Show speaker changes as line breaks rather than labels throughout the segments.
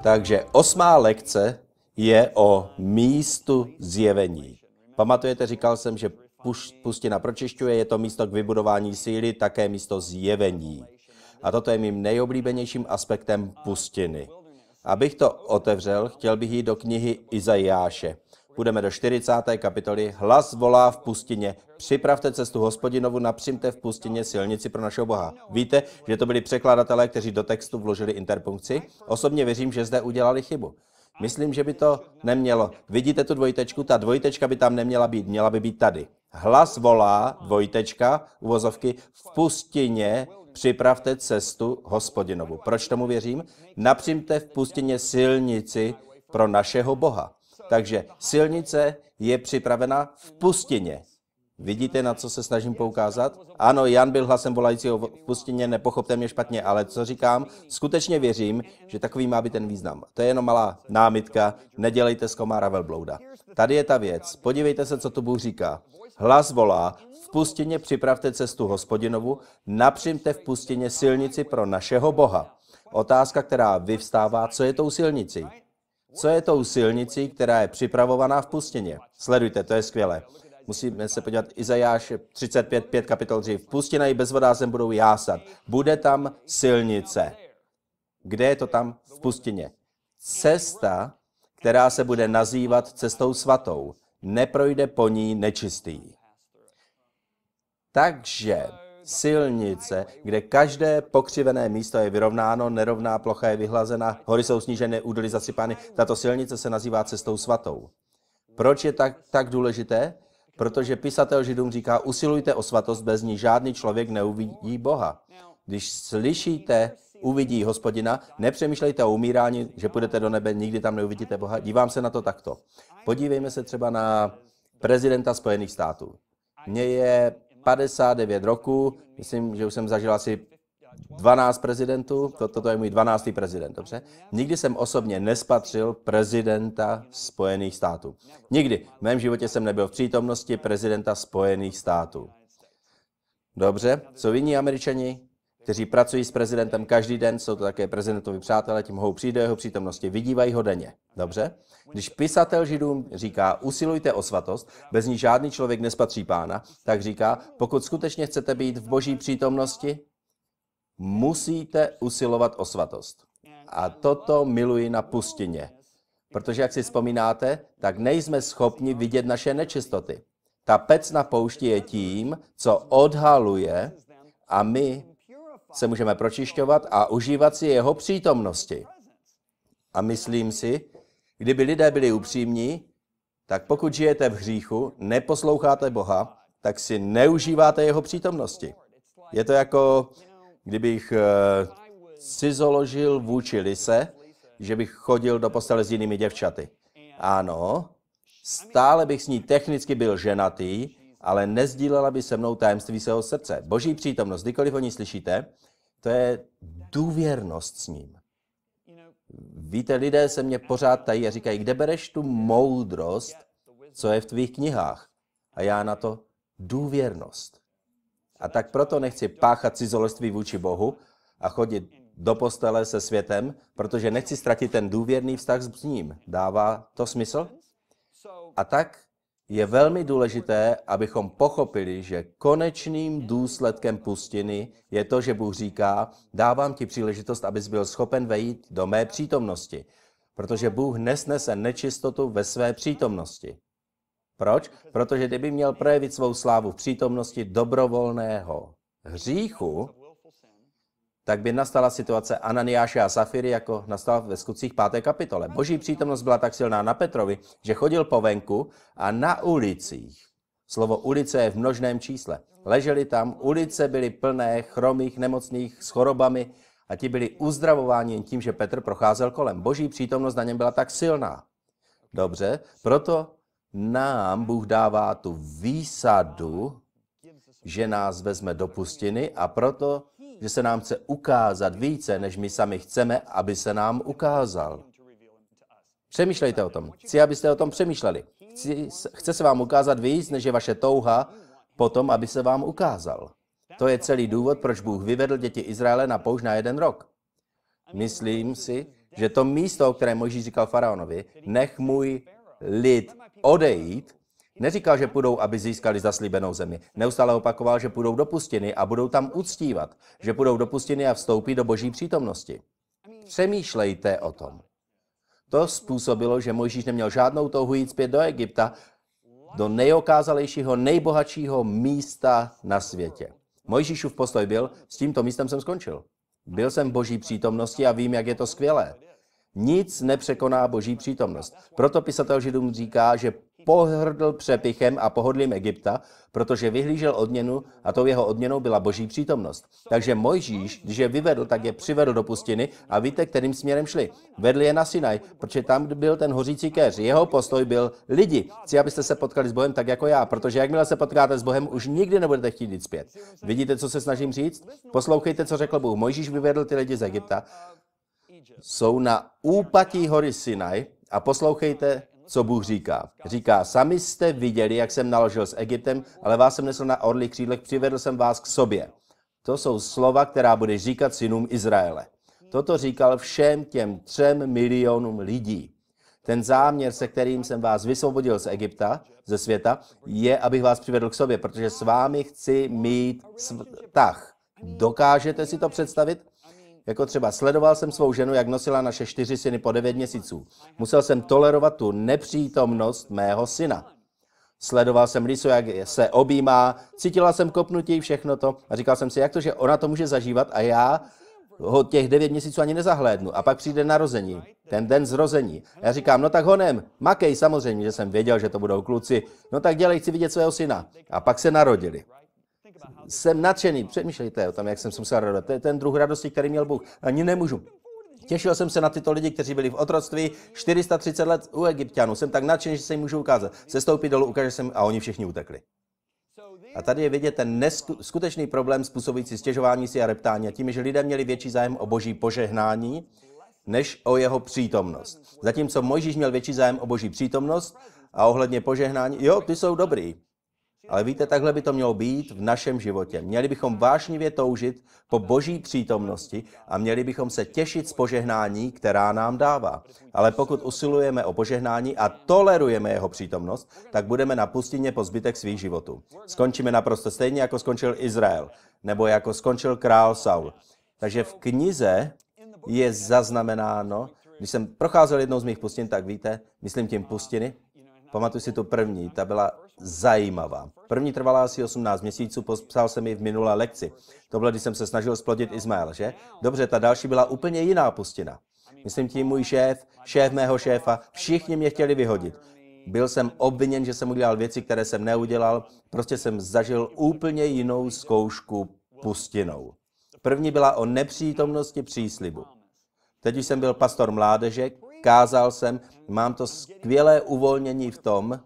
Takže osmá lekce je o místu zjevení. Pamatujete, říkal jsem, že pustina pročišťuje, je to místo k vybudování síly, také místo zjevení. A toto je mým nejoblíbenějším aspektem pustiny. Abych to otevřel, chtěl bych jít do knihy Izajáše. Půjdeme do 40. kapitoly. Hlas volá v pustině. Připravte cestu hospodinovu, napřímte v pustině silnici pro našeho Boha. Víte, že to byli překladatelé, kteří do textu vložili interpunkci? Osobně věřím, že zde udělali chybu. Myslím, že by to nemělo. Vidíte tu dvojtečku? Ta dvojtečka by tam neměla být, měla by být tady. Hlas volá, dvojtečka, uvozovky, v pustině připravte cestu hospodinovu. Proč tomu věřím? Napřímte v pustině silnici pro našeho Boha. Takže silnice je připravena v pustině. Vidíte, na co se snažím poukázat? Ano, Jan byl hlasem volajícího v pustině, nepochopte mě špatně, ale co říkám, skutečně věřím, že takový má být ten význam. To je jenom malá námitka, nedělejte z komára velblouda. Tady je ta věc, podívejte se, co tu Bůh říká. Hlas volá, v pustině připravte cestu hospodinovu, napřímte v pustině silnici pro našeho Boha. Otázka, která vyvstává, co je tou silnicí? co je tou silnicí, která je připravovaná v pustině. Sledujte, to je skvělé. Musíme se podívat Izajáš 35, 5 kapitol dřív. Pustina i bez voda zem budou jásat. Bude tam silnice. Kde je to tam? V pustině. Cesta, která se bude nazývat cestou svatou. Neprojde po ní nečistý. Takže silnice, kde každé pokřivené místo je vyrovnáno, nerovná plocha je vyhlazena, hory jsou sníženy, údolí zasypány. Tato silnice se nazývá cestou svatou. Proč je tak, tak důležité? Protože pisatel Židům říká, usilujte o svatost, bez ní žádný člověk neuvidí Boha. Když slyšíte, uvidí hospodina, nepřemýšlejte o umírání, že půjdete do nebe, nikdy tam neuvidíte Boha. Dívám se na to takto. Podívejme se třeba na prezidenta Spojených států. Mně je 59 roků, myslím, že už jsem zažil asi 12 prezidentů, toto to, je můj 12. prezident, dobře? Nikdy jsem osobně nespatřil prezidenta Spojených států. Nikdy. V mém životě jsem nebyl v přítomnosti prezidenta Spojených států. Dobře, Co vyní američani, kteří pracují s prezidentem každý den, jsou to také prezidentovi přátelé, tím mohou přijít do jeho přítomnosti, vydívají ho denně. Dobře? Když pisatel židům říká, usilujte o svatost, bez ní žádný člověk nespatří pána, tak říká, pokud skutečně chcete být v boží přítomnosti, musíte usilovat o svatost. A toto miluji na pustině. Protože, jak si vzpomínáte, tak nejsme schopni vidět naše nečistoty. Ta pec na poušti je tím, co odhaluje a my se můžeme pročišťovat a užívat si jeho přítomnosti. A myslím si, kdyby lidé byli upřímní, tak pokud žijete v hříchu, neposloucháte Boha, tak si neužíváte jeho přítomnosti. Je to jako, kdybych eh, založil vůči lise, že bych chodil do postele s jinými děvčaty. Ano, stále bych s ní technicky byl ženatý, ale nezdílela by se mnou tajemství svého srdce. Boží přítomnost, kdykoliv o ní slyšíte, to je důvěrnost s ním. Víte, lidé se mě pořád tají a říkají, kde bereš tu moudrost, co je v tvých knihách? A já na to důvěrnost. A tak proto nechci páchat cizolství vůči Bohu a chodit do postele se světem, protože nechci ztratit ten důvěrný vztah s ním. Dává to smysl? A tak je velmi důležité, abychom pochopili, že konečným důsledkem pustiny je to, že Bůh říká, dávám ti příležitost, abys byl schopen vejít do mé přítomnosti, protože Bůh nesnese nečistotu ve své přítomnosti. Proč? Protože kdyby měl projevit svou slávu v přítomnosti dobrovolného hříchu, tak by nastala situace Ananiáše a Safiry, jako nastala ve skutcích 5. kapitole. Boží přítomnost byla tak silná na Petrovi, že chodil po venku a na ulicích. Slovo ulice je v množném čísle. Leželi tam, ulice byly plné chromých, nemocných, s chorobami a ti byli uzdravováni jen tím, že Petr procházel kolem. Boží přítomnost na něm byla tak silná. Dobře, proto nám Bůh dává tu výsadu, že nás vezme do pustiny a proto že se nám chce ukázat více, než my sami chceme, aby se nám ukázal. Přemýšlejte o tom. Chci, abyste o tom přemýšleli. Chci, chce se vám ukázat víc, než je vaše touha potom, aby se vám ukázal. To je celý důvod, proč Bůh vyvedl děti Izraele na použ na jeden rok. Myslím si, že to místo, o které Mojžíš říkal faraonovi, nech můj lid odejít, Neříkal, že půjdou, aby získali zaslíbenou zemi. Neustále opakoval, že půjdou do pustiny a budou tam uctívat, že půjdou do pustiny a vstoupí do boží přítomnosti. Přemýšlejte o tom. To způsobilo, že Mojžíš neměl žádnou touhu jít zpět do Egypta, do nejokázalejšího, nejbohatšího místa na světě. Mojžíšův postoj byl, s tímto místem jsem skončil. Byl jsem v boží přítomnosti a vím, jak je to skvělé. Nic nepřekoná boží přítomnost. Proto pisatel Židům říká, že pohrdl přepichem a pohodlím Egypta, protože vyhlížel odměnu a tou jeho odměnou byla boží přítomnost. Takže Mojžíš, když je vyvedl, tak je přivedl do pustiny a víte, kterým směrem šli. Vedli je na Sinaj, protože tam byl ten hořící keř. Jeho postoj byl lidi. Chci, abyste se potkali s Bohem tak jako já, protože jakmile se potkáte s Bohem, už nikdy nebudete chtít jít zpět. Vidíte, co se snažím říct? Poslouchejte, co řekl Bůh. Mojžíš vyvedl ty lidi z Egypta. Jsou na úpatí hory Sinaj a poslouchejte, co Bůh říká. Říká, sami jste viděli, jak jsem naložil s Egyptem, ale vás jsem nesl na orlých křídlech, přivedl jsem vás k sobě. To jsou slova, která bude říkat synům Izraele. Toto říkal všem těm třem milionům lidí. Ten záměr, se kterým jsem vás vysvobodil z Egypta, ze světa, je, abych vás přivedl k sobě, protože s vámi chci mít vztah. Dokážete si to představit? Jako třeba sledoval jsem svou ženu, jak nosila naše čtyři syny po devět měsíců. Musel jsem tolerovat tu nepřítomnost mého syna. Sledoval jsem Lisu, jak se objímá, cítila jsem kopnutí, všechno to. A říkal jsem si, jak to, že ona to může zažívat a já ho těch devět měsíců ani nezahlédnu. A pak přijde narození, ten den zrození. A já říkám, no tak honem, makej, samozřejmě, že jsem věděl, že to budou kluci. No tak dělej, chci vidět svého syna. A pak se narodili jsem nadšený, přemýšlejte o tom, jak jsem se musel radovat. To je ten druh radosti, který měl Bůh. Ani nemůžu. Těšil jsem se na tyto lidi, kteří byli v otroctví 430 let u Egyptianů. Jsem tak nadšený, že se jim můžu ukázat. Sestoupí dolů, ukáže se a oni všichni utekli. A tady je vidět ten skutečný problém způsobující stěžování si a reptání. A tím, že lidé měli větší zájem o boží požehnání, než o jeho přítomnost. Zatímco Mojžíš měl větší zájem o boží přítomnost a ohledně požehnání, jo, ty jsou dobrý. Ale víte, takhle by to mělo být v našem životě. Měli bychom vášnivě toužit po boží přítomnosti a měli bychom se těšit z požehnání, která nám dává. Ale pokud usilujeme o požehnání a tolerujeme jeho přítomnost, tak budeme na pustině po zbytek svých životů. Skončíme naprosto stejně, jako skončil Izrael, nebo jako skončil král Saul. Takže v knize je zaznamenáno, když jsem procházel jednou z mých pustin, tak víte, myslím tím pustiny, Pamatuju si tu první, ta byla zajímavá. První trvala asi 18 měsíců, popsal jsem ji v minulé lekci. To bylo, když jsem se snažil splodit Izmael, že? Dobře, ta další byla úplně jiná pustina. Myslím tím můj šéf, šéf mého šéfa, všichni mě chtěli vyhodit. Byl jsem obviněn, že jsem udělal věci, které jsem neudělal. Prostě jsem zažil úplně jinou zkoušku pustinou. První byla o nepřítomnosti příslibu. Teď už jsem byl pastor mládežek kázal jsem, mám to skvělé uvolnění v tom,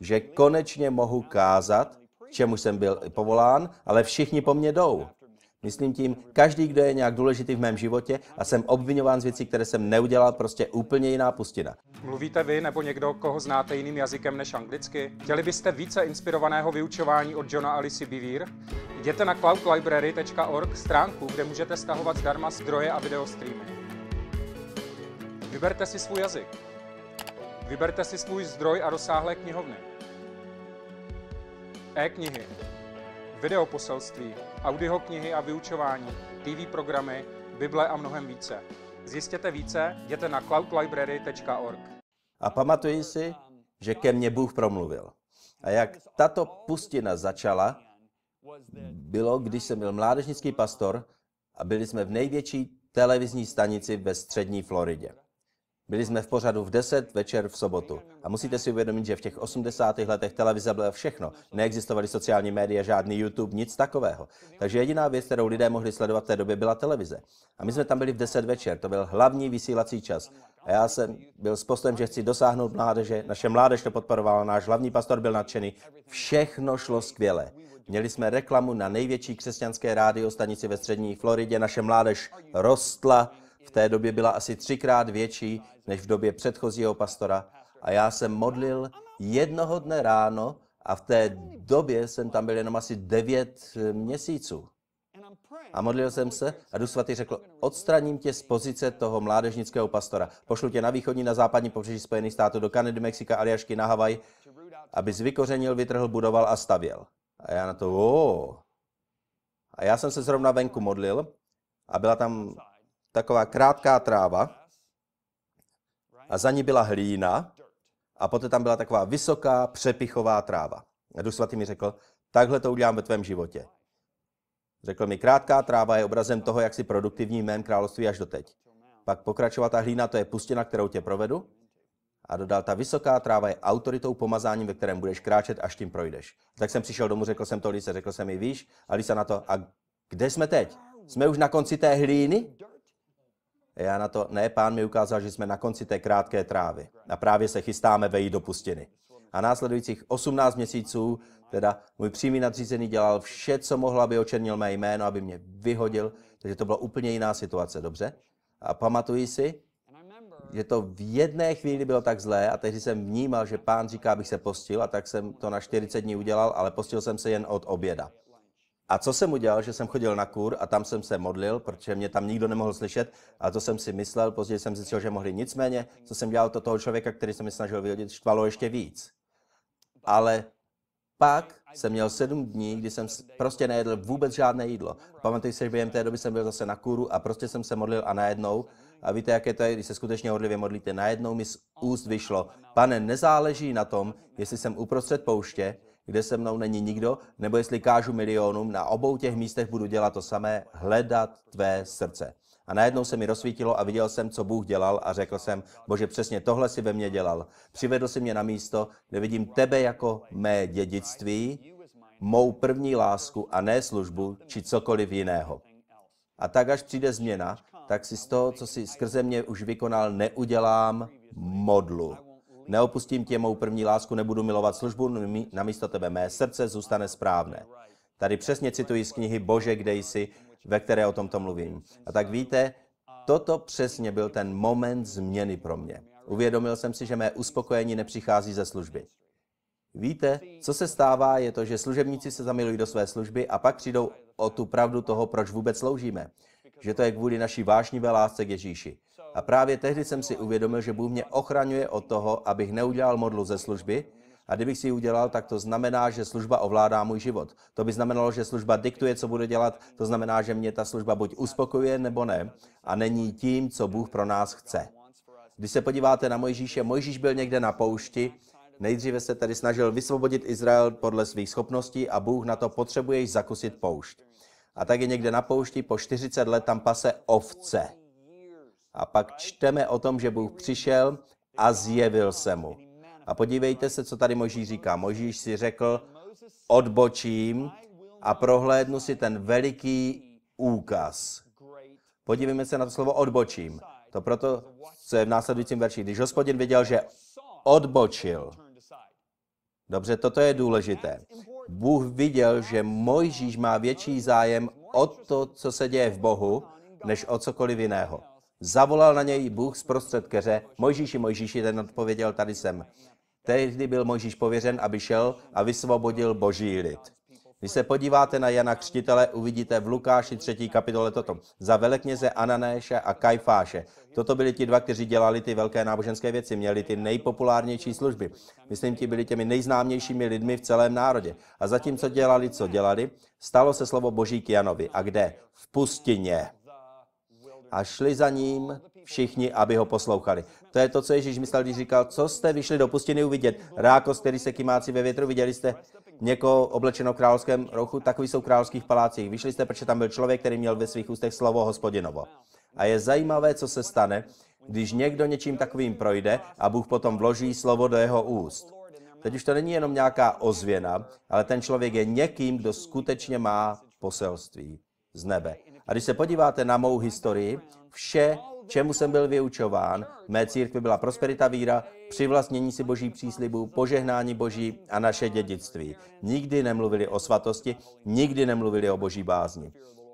že konečně mohu kázat, čemu jsem byl povolán, ale všichni po mně jdou. Myslím tím, každý, kdo je nějak důležitý v mém životě a jsem obvinován z věcí, které jsem neudělal, prostě úplně jiná pustina. Mluvíte vy nebo někdo, koho znáte jiným jazykem než anglicky? Chtěli byste více inspirovaného vyučování od Johna Alice Bivír? Jděte na cloudlibrary.org stránku, kde můžete stahovat zdarma zdroje a videostreamy. Vyberte si svůj jazyk. Vyberte si svůj zdroj a rozsáhlé knihovny. E-knihy, videoposelství, audioknihy a vyučování, TV programy, Bible a mnohem více. Zjistěte více, jděte na cloudlibrary.org. A pamatuji si, že ke mně Bůh promluvil. A jak tato pustina začala, bylo, když jsem byl mládežnický pastor a byli jsme v největší televizní stanici ve střední Floridě. Byli jsme v pořadu v 10 večer v sobotu. A musíte si uvědomit, že v těch 80. letech televize byla všechno. Neexistovaly sociální média, žádný YouTube, nic takového. Takže jediná věc, kterou lidé mohli sledovat v té době, byla televize. A my jsme tam byli v 10 večer, to byl hlavní vysílací čas. A já jsem byl s postem, že chci dosáhnout mládeže. Naše mládež to podporovala, náš hlavní pastor byl nadšený. Všechno šlo skvěle. Měli jsme reklamu na největší křesťanské rádio stanici ve střední Floridě. Naše mládež rostla, v té době byla asi třikrát větší než v době předchozího pastora. A já jsem modlil jednoho dne ráno a v té době jsem tam byl jenom asi devět eh, měsíců. A modlil jsem se a Duch Svatý řekl, odstraním tě z pozice toho mládežnického pastora. Pošlu tě na východní, na západní pobřeží Spojených států, do Kanady, Mexika, Aljašky, na Havaj, abys vykořenil, vytrhl, budoval a stavěl. A já na to, o. A já jsem se zrovna venku modlil a byla tam taková krátká tráva a za ní byla hlína a poté tam byla taková vysoká přepichová tráva. A Duch Svatý mi řekl, takhle to udělám ve tvém životě. Řekl mi, krátká tráva je obrazem toho, jak si produktivní v mém království až doteď. Pak pokračovat ta hlína, to je pustina, kterou tě provedu. A dodal, ta vysoká tráva je autoritou pomazáním, ve kterém budeš kráčet, až tím projdeš. Tak jsem přišel domů, řekl jsem to Lise, řekl jsem mi, víš, a Lisa na to, a kde jsme teď? Jsme už na konci té hlíny? Já na to, ne, pán mi ukázal, že jsme na konci té krátké trávy a právě se chystáme vejít do pustiny. A následujících 18 měsíců, teda můj přímý nadřízený dělal vše, co mohl, aby očernil mé jméno, aby mě vyhodil, takže to byla úplně jiná situace, dobře? A pamatuji si, že to v jedné chvíli bylo tak zlé a tehdy jsem vnímal, že pán říká, abych se postil a tak jsem to na 40 dní udělal, ale postil jsem se jen od oběda. A co jsem udělal, že jsem chodil na kur a tam jsem se modlil, protože mě tam nikdo nemohl slyšet a to jsem si myslel, později jsem zjistil, že mohli. Nicméně, co jsem dělal, to toho člověka, který se mi snažil vyhodit, štvalo ještě víc. Ale pak jsem měl sedm dní, kdy jsem prostě nejedl vůbec žádné jídlo. Pamatuji si, že během té doby jsem byl zase na kůru a prostě jsem se modlil a najednou, a víte, jaké to je, když se skutečně hodlivě modlíte, najednou mi z úst vyšlo, pane, nezáleží na tom, jestli jsem uprostřed pouště, kde se mnou není nikdo, nebo jestli kážu milionům, na obou těch místech budu dělat to samé, hledat tvé srdce. A najednou se mi rozsvítilo a viděl jsem, co Bůh dělal a řekl jsem, bože, přesně tohle si ve mně dělal. Přivedl si mě na místo, kde vidím tebe jako mé dědictví, mou první lásku a ne službu či cokoliv jiného. A tak, až přijde změna, tak si z toho, co si skrze mě už vykonal, neudělám modlu. Neopustím tě mou první lásku, nebudu milovat službu, namísto tebe mé srdce zůstane správné. Tady přesně cituji z knihy Bože, kde jsi, ve které o tomto mluvím. A tak víte, toto přesně byl ten moment změny pro mě. Uvědomil jsem si, že mé uspokojení nepřichází ze služby. Víte, co se stává, je to, že služebníci se zamilují do své služby a pak přijdou o tu pravdu toho, proč vůbec sloužíme. Že to je kvůli naší vášnivé lásce k Ježíši. A právě tehdy jsem si uvědomil, že Bůh mě ochraňuje od toho, abych neudělal modlu ze služby. A kdybych si ji udělal, tak to znamená, že služba ovládá můj život. To by znamenalo, že služba diktuje, co bude dělat. To znamená, že mě ta služba buď uspokojuje nebo ne. A není tím, co Bůh pro nás chce. Když se podíváte na Mojžíše, Mojžíš byl někde na poušti, Nejdříve se tedy snažil vysvobodit Izrael podle svých schopností a Bůh na to potřebuje již zakusit poušť. A tak je někde na poušti, po 40 let tam pase ovce. A pak čteme o tom, že Bůh přišel a zjevil se mu. A podívejte se, co tady Možíš říká. Možíš si řekl, odbočím a prohlédnu si ten veliký úkaz. Podívejme se na to slovo odbočím. To proto, co je v následujícím verši. Když hospodin viděl, že odbočil, dobře, toto je důležité. Bůh viděl, že Mojžíš má větší zájem o to, co se děje v Bohu, než o cokoliv jiného. Zavolal na něj Bůh zprostřed keře, Mojžíši, Mojžíši, ten odpověděl, tady jsem. Tehdy byl Mojžíš pověřen, aby šel a vysvobodil boží lid. Když se podíváte na Jana Křtitele, uvidíte v Lukáši 3. kapitole toto. Za velekněze Ananéše a Kajfáše. Toto byli ti dva, kteří dělali ty velké náboženské věci, měli ty nejpopulárnější služby. Myslím, ti byli těmi nejznámějšími lidmi v celém národě. A zatímco dělali, co dělali, stalo se slovo Boží k Janovi. A kde? V pustině a šli za ním všichni, aby ho poslouchali. To je to, co Ježíš myslel, když říkal, co jste vyšli do pustiny uvidět. Rákos, který se kymáci ve větru, viděli jste někoho oblečeno v královském rochu, takový jsou v královských palácích. Vyšli jste, protože tam byl člověk, který měl ve svých ústech slovo hospodinovo. A je zajímavé, co se stane, když někdo něčím takovým projde a Bůh potom vloží slovo do jeho úst. Teď už to není jenom nějaká ozvěna, ale ten člověk je někým, kdo skutečně má poselství z nebe. A když se podíváte na mou historii, vše, čemu jsem byl vyučován, mé církvi byla prosperita víra, přivlastnění si boží příslibu, požehnání boží a naše dědictví. Nikdy nemluvili o svatosti, nikdy nemluvili o boží bázni.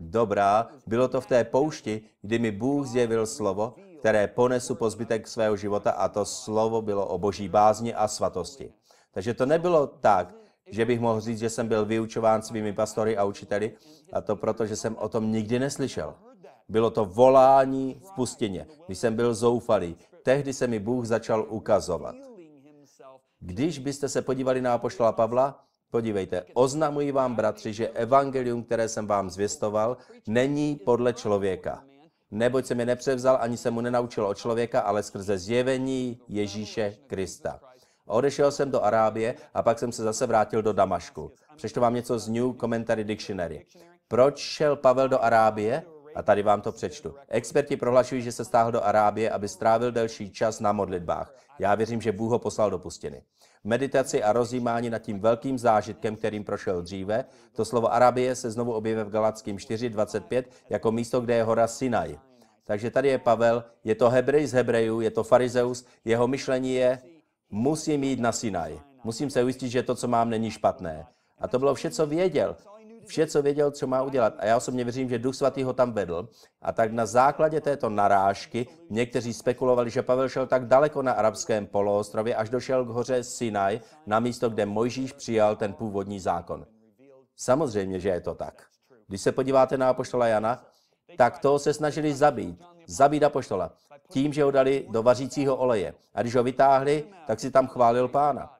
Dobrá, bylo to v té poušti, kdy mi Bůh zjevil slovo, které ponesu po zbytek svého života a to slovo bylo o boží bázni a svatosti. Takže to nebylo tak, že bych mohl říct, že jsem byl vyučován svými pastory a učiteli, a to proto, že jsem o tom nikdy neslyšel. Bylo to volání v pustině, když jsem byl zoufalý. Tehdy se mi Bůh začal ukazovat. Když byste se podívali na apoštola Pavla, podívejte, oznamuji vám, bratři, že evangelium, které jsem vám zvěstoval, není podle člověka. Neboť jsem mi nepřevzal, ani se mu nenaučil od člověka, ale skrze zjevení Ježíše Krista. A odešel jsem do Arábie a pak jsem se zase vrátil do Damašku. Přečtu vám něco z New Commentary Dictionary. Proč šel Pavel do Arábie? A tady vám to přečtu. Experti prohlašují, že se stáhl do Arábie, aby strávil delší čas na modlitbách. Já věřím, že Bůh ho poslal do pustiny. meditaci a rozjímání nad tím velkým zážitkem, kterým prošel dříve, to slovo Arábie se znovu objevuje v Galackém 4.25 jako místo, kde je hora Sinaj. Takže tady je Pavel, je to Hebrej z Hebrejů, je to farizeus, jeho myšlení je musím jít na Sinaj. Musím se ujistit, že to, co mám, není špatné. A to bylo vše, co věděl. Vše, co věděl, co má udělat. A já osobně věřím, že Duch Svatý ho tam vedl. A tak na základě této narážky někteří spekulovali, že Pavel šel tak daleko na arabském poloostrově, až došel k hoře Sinaj, na místo, kde Mojžíš přijal ten původní zákon. Samozřejmě, že je to tak. Když se podíváte na apoštola Jana, tak toho se snažili zabít. Zabít apoštola tím, že ho dali do vařícího oleje. A když ho vytáhli, tak si tam chválil pána.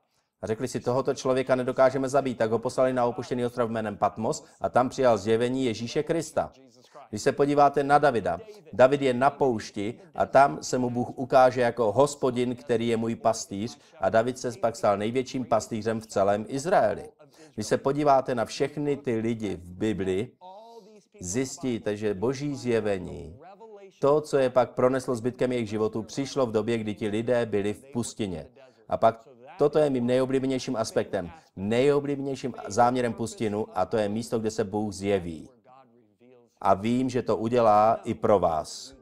A řekli si, tohoto člověka nedokážeme zabít, tak ho poslali na opuštěný ostrov jménem Patmos a tam přijal zjevení Ježíše Krista. Když se podíváte na Davida, David je na poušti a tam se mu Bůh ukáže jako hospodin, který je můj pastýř a David se pak stal největším pastýřem v celém Izraeli. Když se podíváte na všechny ty lidi v Bibli, zjistíte, že boží zjevení to, co je pak proneslo zbytkem jejich životu, přišlo v době, kdy ti lidé byli v pustině. A pak toto je mým nejoblíbenějším aspektem, nejoblíbenějším záměrem pustinu a to je místo, kde se Bůh zjeví. A vím, že to udělá i pro vás.